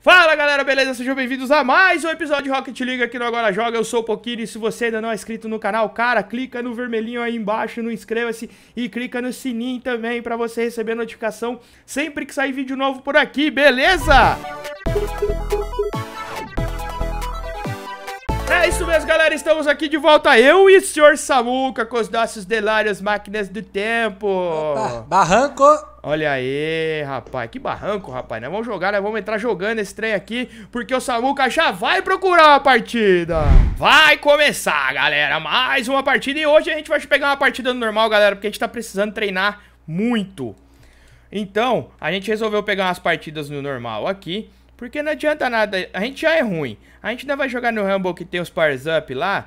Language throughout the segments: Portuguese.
Fala galera, beleza? Sejam bem-vindos a mais um episódio de Rocket League aqui no Agora Joga. Eu sou o Pokiri. Se você ainda não é inscrito no canal, cara, clica no vermelhinho aí embaixo, não inscreva-se e clica no sininho também para você receber notificação sempre que sair vídeo novo por aqui, beleza? É isso mesmo, galera. Estamos aqui de volta. Eu e o senhor Samuca com os nossos delários máquinas do tempo. Opa, barranco! Olha aí, rapaz. Que barranco, rapaz. Nós né? vamos jogar, nós né? vamos entrar jogando esse trem aqui, porque o Samuca já vai procurar uma partida. Vai começar, galera. Mais uma partida. E hoje a gente vai pegar uma partida normal, galera, porque a gente tá precisando treinar muito. Então, a gente resolveu pegar umas partidas no normal aqui. Porque não adianta nada, a gente já é ruim. A gente ainda vai jogar no Rumble que tem os Pars Up lá.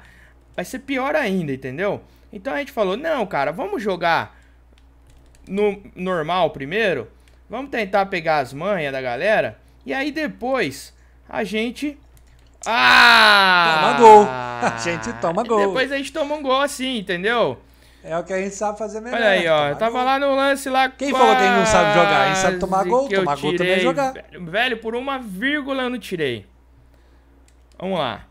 Vai ser pior ainda, entendeu? Então a gente falou, não, cara, vamos jogar no normal primeiro. Vamos tentar pegar as manhas da galera. E aí depois a gente. Ah! Toma gol! A gente toma gol. Depois a gente toma um gol assim, entendeu? É o que a gente sabe fazer melhor. Olha aí, né? ó. Eu tava gol. lá no lance lá. Quem falou que a gente não sabe jogar? A gente sabe tomar gol, tomar tirei, gol também é jogar. Velho, por uma vírgula eu não tirei. Vamos lá.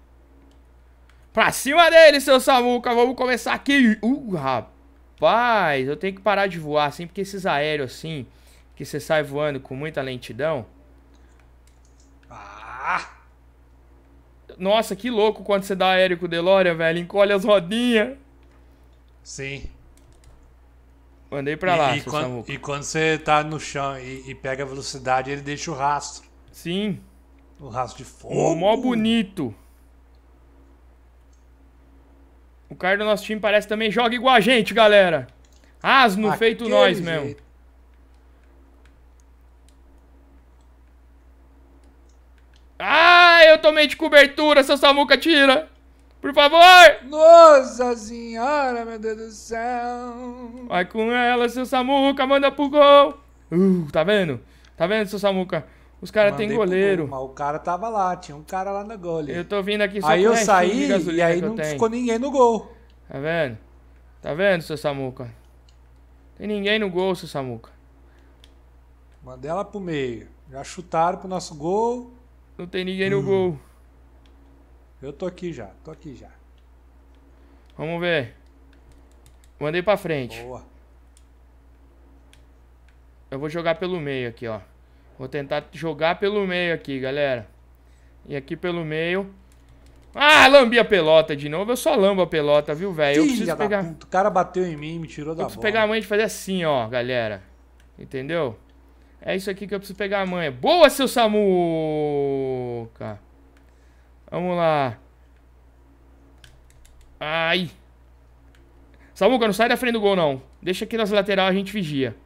Pra cima dele, seu Samuca. Vamos começar aqui. Uh, rapaz. Rapaz, eu tenho que parar de voar assim, porque esses aéreos assim, que você sai voando com muita lentidão. Ah! Nossa, que louco quando você dá aéreo com o Deloria, velho. Encolhe as rodinhas. Sim. Mandei pra e, lá. E quando, e, quando, você tá no chão e, e, pega a velocidade, ele deixa o rastro. Sim. O rastro de fogo. Mó bonito. O cara do nosso time parece também joga igual a gente, galera. Asno Aquele feito nós jeito. mesmo. Ah, eu tomei de cobertura, seu Samuca tira. Por favor! Nossa senhora, meu Deus do céu! Vai com ela, seu Samuca, manda pro gol! Uh, tá vendo? Tá vendo, seu Samuca? Os caras têm goleiro. mas o cara tava lá, tinha um cara lá na gol Eu tô vindo aqui só Aí eu saí e aí não ficou ninguém no gol. Tá vendo? Tá vendo, seu Samuca? Tem ninguém no gol, seu Samuca. Mandei ela pro meio. Já chutaram pro nosso gol. Não tem ninguém hum. no gol. Eu tô aqui já, tô aqui já. Vamos ver. Mandei pra frente. Boa. Eu vou jogar pelo meio aqui, ó. Vou tentar jogar pelo meio aqui, galera. E aqui pelo meio. Ah, lambi a pelota de novo. Eu só lambo a pelota, viu, velho? Eu preciso pegar... o cara bateu em mim, me tirou da bola. Eu preciso pegar a mãe de fazer assim, ó, galera. Entendeu? É isso aqui que eu preciso pegar a manha. Boa, seu Samuca! Vamos lá. Ai. Samuca, não sai da frente do gol, não. Deixa aqui nas laterais, a gente vigia.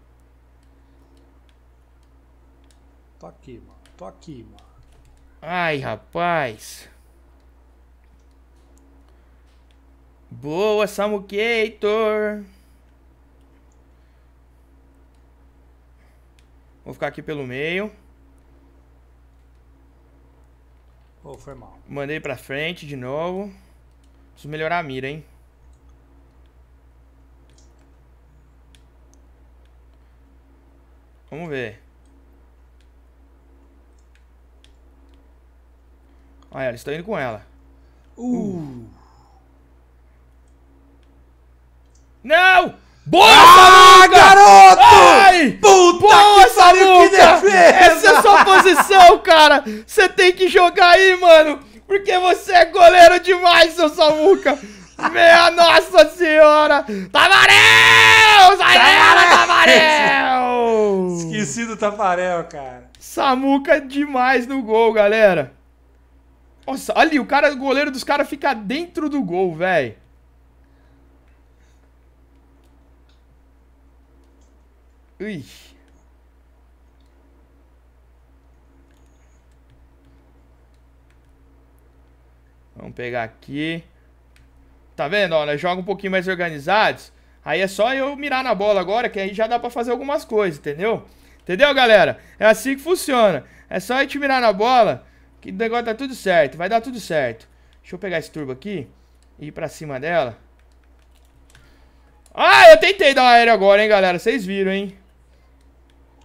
Tô aqui, mano. Tô aqui, mano. Ai, rapaz. Boa, Samucator. Vou ficar aqui pelo meio. Oh, foi mal. Mandei pra frente de novo. Preciso melhorar a mira, hein? Vamos ver. Olha, eles estão indo com ela. Uh. uh. Não! Boa, ah, Samuca! garoto! Ai, Puta boa, que Samuca! Que Essa é a sua posição, cara! Você tem que jogar aí, mano! Porque você é goleiro demais, seu Samuca! Meia Nossa Senhora! Tavarel! Sai dela, Tavarel! Esqueci do Tavarel, cara. Samuca é demais no gol, galera. Nossa, ali, o cara, o goleiro dos caras fica dentro do gol, velho. Ui. Vamos pegar aqui. Tá vendo? Ó, joga um pouquinho mais organizados. Aí é só eu mirar na bola agora, que aí já dá pra fazer algumas coisas, entendeu? Entendeu, galera? É assim que funciona. É só a gente mirar na bola que negócio tá tudo certo, vai dar tudo certo. Deixa eu pegar esse turbo aqui e ir pra cima dela. Ah, eu tentei dar um aéreo agora, hein, galera. Vocês viram, hein?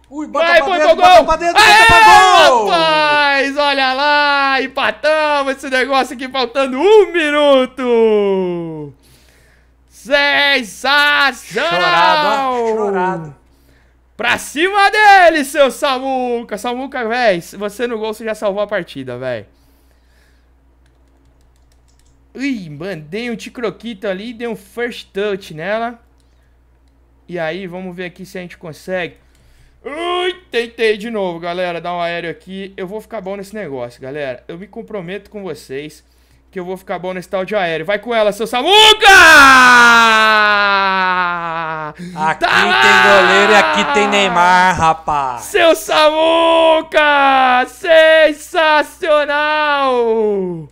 Ui, bota Vai, pra põe dentro, pro gol. bota pra dentro, Aê, pra gol! Rapaz, olha lá, empatamos esse negócio aqui faltando um minuto! Sensacional! Chorado, chorado. Pra cima dele, seu Samuca! Samuca, velho, você no gol, você já salvou a partida, velho. Ih, mandei um ticroquito ali, dei um first touch nela. E aí, vamos ver aqui se a gente consegue. Ui, tentei de novo, galera, dar um aéreo aqui. Eu vou ficar bom nesse negócio, galera. Eu me comprometo com vocês que eu vou ficar bom nesse tal de aéreo. Vai com ela, seu Samuca! Aqui tá tem goleiro e aqui tem Neymar, rapaz. Seu Samuca! Sensacional!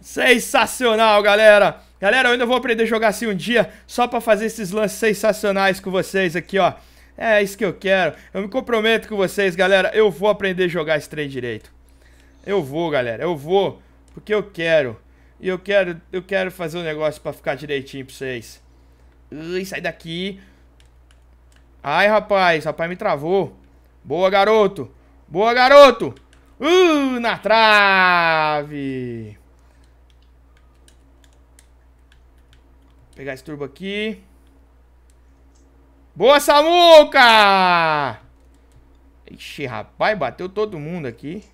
Sensacional, galera! Galera, eu ainda vou aprender a jogar assim um dia, só pra fazer esses lances sensacionais com vocês aqui, ó. É isso que eu quero. Eu me comprometo com vocês, galera. Eu vou aprender a jogar esse trem direito. Eu vou, galera. Eu vou. Porque eu quero. E eu quero, eu quero fazer um negócio pra ficar direitinho pra vocês. Ui, sai daqui. Ai, rapaz. Rapaz, me travou. Boa, garoto. Boa, garoto. Uh, na trave. Vou pegar esse turbo aqui. Boa, Samuca! Ixi, rapaz, bateu todo mundo aqui.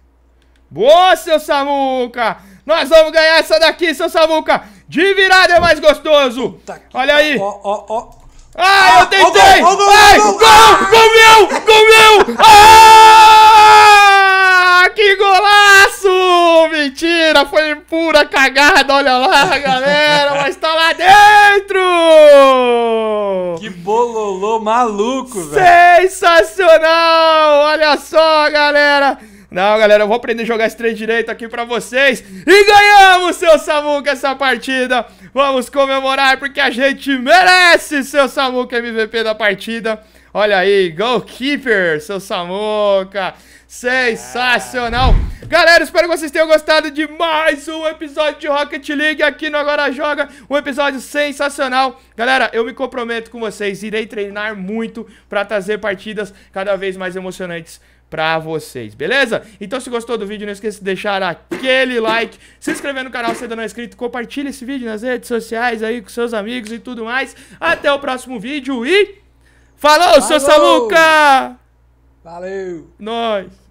Boa, seu Samuca! Nós vamos ganhar essa daqui, seu Samuca! De virada é mais gostoso! Olha aí! Ó, ó, ó! Ah, eu tentei! Gol, gol, Ai, gol, gol, meu! Gol meu! Ah, que golaço! Mentira, foi pura cagada, olha lá, galera, mas tá lá dentro! Que bololô maluco, velho! Sensacional! Olha só, galera! Não, galera, eu vou aprender a jogar esse trem direito aqui pra vocês. E ganhamos, seu Samuca, essa partida. Vamos comemorar porque a gente merece, seu Samuca, MVP da partida. Olha aí, goalkeeper, seu Samuca. Sensacional. Galera, espero que vocês tenham gostado de mais um episódio de Rocket League aqui no Agora Joga. Um episódio sensacional. Galera, eu me comprometo com vocês, irei treinar muito para trazer partidas cada vez mais emocionantes pra vocês, beleza? Então se gostou do vídeo, não esqueça de deixar aquele like, se inscrever no canal se ainda não é inscrito, compartilha esse vídeo nas redes sociais aí com seus amigos e tudo mais. Até o próximo vídeo e... Falou, Falou. seu Samuca! Valeu! Nós!